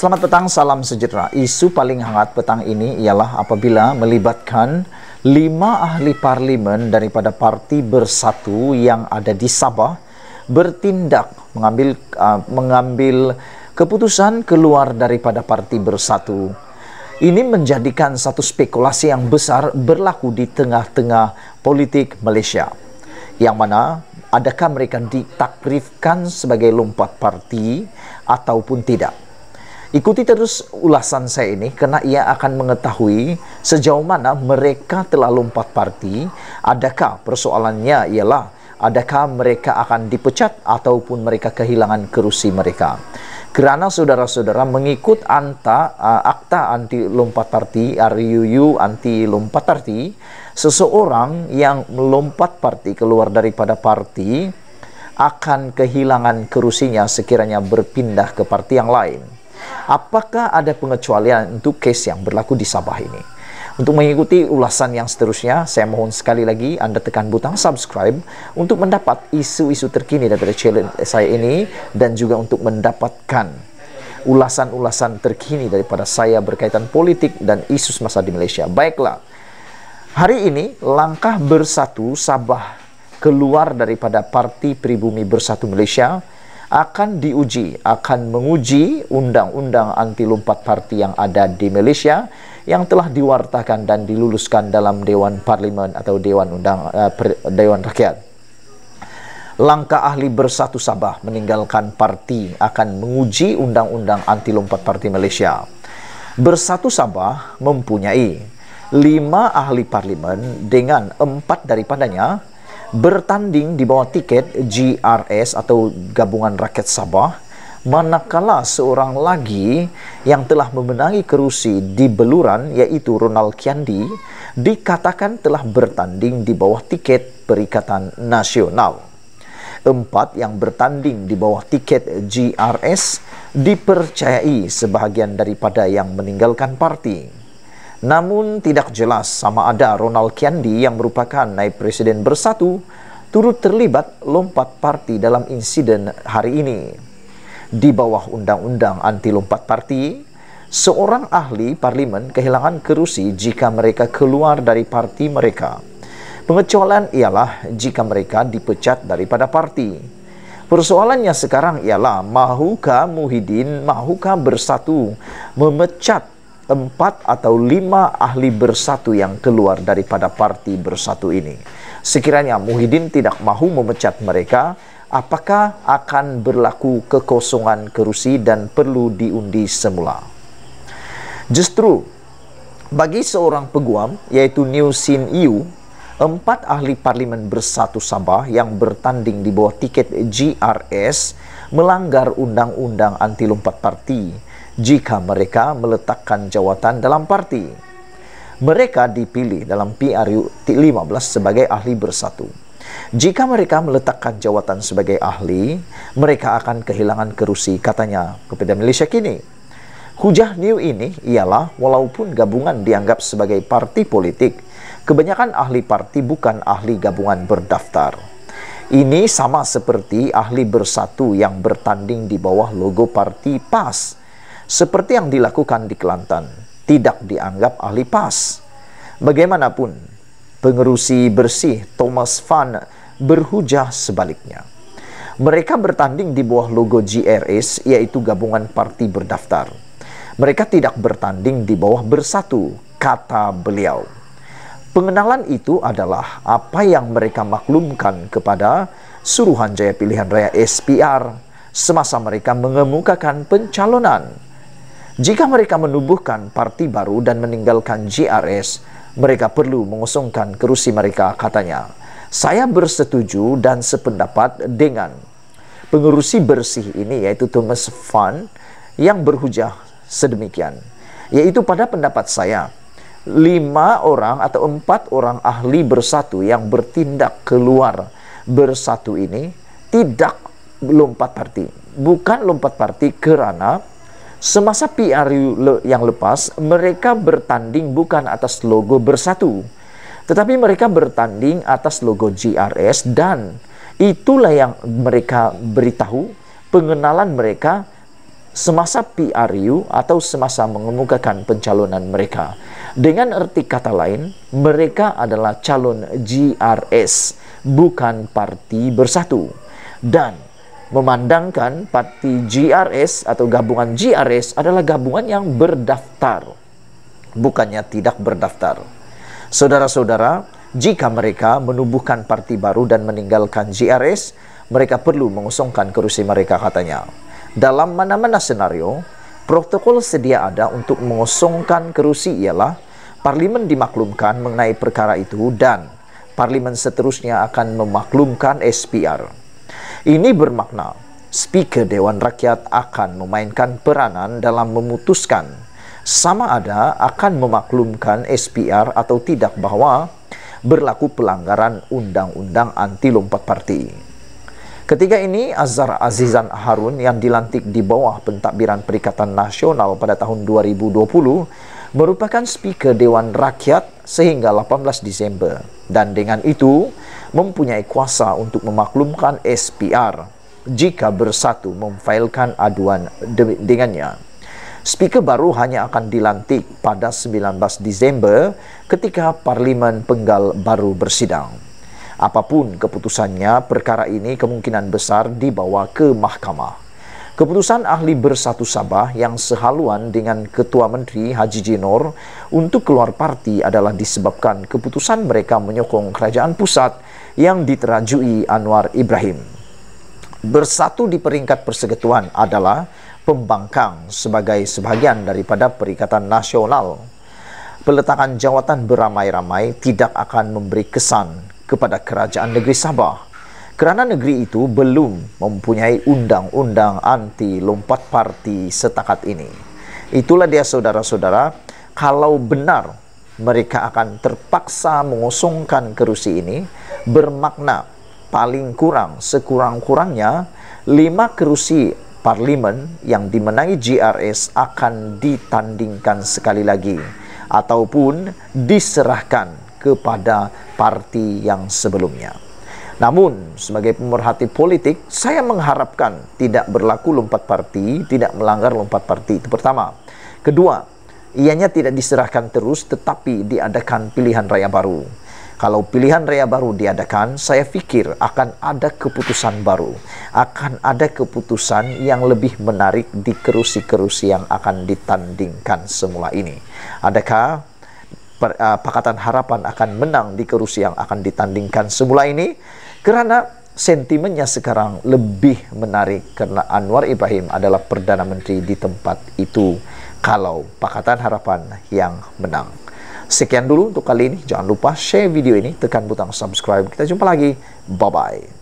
Selamat petang, salam sejahtera. Isu paling hangat petang ini ialah apabila melibatkan lima ahli parlimen daripada parti bersatu yang ada di Sabah bertindak mengambil uh, mengambil keputusan keluar daripada parti bersatu. Ini menjadikan satu spekulasi yang besar berlaku di tengah-tengah politik Malaysia. Yang mana adakah mereka ditakrifkan sebagai lompat parti ataupun tidak? Ikuti terus ulasan saya ini karena ia akan mengetahui sejauh mana mereka telah lompat parti. Adakah persoalannya ialah adakah mereka akan dipecat ataupun mereka kehilangan kerusi mereka. Kerana saudara-saudara mengikut anta, uh, akta anti lompat parti RUU anti lompat parti, seseorang yang melompat parti keluar daripada parti akan kehilangan kerusinya sekiranya berpindah ke parti yang lain. Apakah ada pengecualian untuk case yang berlaku di Sabah ini? Untuk mengikuti ulasan yang seterusnya, saya mohon sekali lagi Anda tekan butang subscribe untuk mendapat isu-isu terkini daripada challenge saya ini dan juga untuk mendapatkan ulasan-ulasan terkini daripada saya berkaitan politik dan isu semasa di Malaysia. Baiklah, hari ini langkah bersatu Sabah keluar daripada Parti Pribumi Bersatu Malaysia akan diuji, akan menguji undang-undang anti lompat parti yang ada di Malaysia yang telah diwartakan dan diluluskan dalam Dewan Parlimen atau Dewan Undang uh, Dewan Rakyat. Langkah ahli bersatu Sabah meninggalkan parti akan menguji undang-undang anti lompat parti Malaysia. Bersatu Sabah mempunyai lima ahli parlimen dengan empat daripadanya bertanding di bawah tiket GRS atau Gabungan Rakyat Sabah manakala seorang lagi yang telah memenangi kerusi di Beluran yaitu Ronald Kiandi dikatakan telah bertanding di bawah tiket Perikatan Nasional. Empat yang bertanding di bawah tiket GRS dipercayai sebahagian daripada yang meninggalkan parti. Namun tidak jelas sama ada Ronald Kiandi yang merupakan naib presiden bersatu turut terlibat lompat parti dalam insiden hari ini. Di bawah undang-undang anti lompat parti, seorang ahli parlimen kehilangan kerusi jika mereka keluar dari parti mereka. Pengecualian ialah jika mereka dipecat daripada parti. Persoalannya sekarang ialah mahukah Muhyiddin, mahukah bersatu memecat empat atau lima ahli bersatu yang keluar daripada parti bersatu ini. Sekiranya Muhyiddin tidak mahu memecat mereka, apakah akan berlaku kekosongan kerusi dan perlu diundi semula? Justru, bagi seorang peguam, yaitu New Sin Yu, empat ahli parlimen bersatu Sabah yang bertanding di bawah tiket GRS melanggar Undang-Undang Anti Lompat Parti jika mereka meletakkan jawatan dalam parti. Mereka dipilih dalam PRU 15 sebagai ahli bersatu. Jika mereka meletakkan jawatan sebagai ahli, mereka akan kehilangan kerusi, katanya kepada Malaysia kini. Hujah New ini ialah walaupun gabungan dianggap sebagai parti politik, kebanyakan ahli parti bukan ahli gabungan berdaftar. Ini sama seperti ahli bersatu yang bertanding di bawah logo parti PAS seperti yang dilakukan di Kelantan, tidak dianggap ahli pas. Bagaimanapun, pengerusi bersih Thomas Van berhujah sebaliknya. Mereka bertanding di bawah logo GRS, yaitu gabungan parti berdaftar. Mereka tidak bertanding di bawah bersatu, kata beliau. Pengenalan itu adalah apa yang mereka maklumkan kepada Suruhanjaya Pilihan Raya SPR semasa mereka mengemukakan pencalonan jika mereka menubuhkan parti baru dan meninggalkan JRS, mereka perlu mengosongkan kerusi mereka, katanya. Saya bersetuju dan sependapat dengan pengurusi bersih ini, yaitu Thomas Van, yang berhujah sedemikian. Yaitu pada pendapat saya, lima orang atau empat orang ahli bersatu yang bertindak keluar bersatu ini tidak lompat parti. Bukan lompat parti kerana Semasa PRU yang lepas, mereka bertanding bukan atas logo bersatu, tetapi mereka bertanding atas logo GRS dan itulah yang mereka beritahu pengenalan mereka semasa PRU atau semasa mengemukakan pencalonan mereka. Dengan arti kata lain, mereka adalah calon GRS, bukan parti bersatu. Dan memandangkan parti GRS atau gabungan GRS adalah gabungan yang berdaftar, bukannya tidak berdaftar. Saudara-saudara, jika mereka menubuhkan parti baru dan meninggalkan GRS, mereka perlu mengosongkan kerusi mereka katanya. Dalam mana-mana senario, protokol sedia ada untuk mengosongkan kerusi ialah parlimen dimaklumkan mengenai perkara itu dan parlimen seterusnya akan memaklumkan SPR. Ini bermakna speaker Dewan Rakyat akan memainkan peranan dalam memutuskan sama ada akan memaklumkan SPR atau tidak bahwa berlaku pelanggaran undang-undang anti lompat parti. Ketiga ini Azhar Azizan Harun yang dilantik di bawah pentadbiran Perikatan Nasional pada tahun 2020 merupakan speaker Dewan Rakyat sehingga 18 Disember dan dengan itu mempunyai kuasa untuk memaklumkan SPR jika bersatu memfailkan aduan dengannya. Speaker baru hanya akan dilantik pada 19 Disember ketika Parlimen Penggal baru bersidang. Apapun keputusannya, perkara ini kemungkinan besar dibawa ke mahkamah. Keputusan ahli bersatu Sabah yang sehaluan dengan Ketua Menteri Haji Jinor untuk keluar parti adalah disebabkan keputusan mereka menyokong Kerajaan Pusat yang diterajui Anwar Ibrahim. Bersatu di peringkat persekutuan adalah pembangkang sebagai sebahagian daripada Perikatan Nasional. Peletakan jawatan beramai-ramai tidak akan memberi kesan kepada Kerajaan Negeri Sabah. Kerana negeri itu belum mempunyai undang-undang anti lompat parti setakat ini. Itulah dia saudara-saudara, kalau benar mereka akan terpaksa mengosongkan kerusi ini bermakna paling kurang sekurang-kurangnya lima kerusi parlimen yang dimenangi GRS akan ditandingkan sekali lagi ataupun diserahkan kepada parti yang sebelumnya. Namun, sebagai pemerhati politik, saya mengharapkan tidak berlaku lompat parti, tidak melanggar lompat parti. Itu pertama. Kedua, ianya tidak diserahkan terus tetapi diadakan pilihan raya baru. Kalau pilihan raya baru diadakan, saya pikir akan ada keputusan baru. Akan ada keputusan yang lebih menarik di kerusi-kerusi yang akan ditandingkan semula ini. Adakah Ah, Pakatan Harapan akan menang di kerusi yang akan ditandingkan semula ini karena sentimennya sekarang lebih menarik karena Anwar Ibrahim adalah Perdana Menteri di tempat itu kalau Pakatan Harapan yang menang. Sekian dulu untuk kali ini. Jangan lupa share video ini, tekan butang subscribe. Kita jumpa lagi. Bye-bye.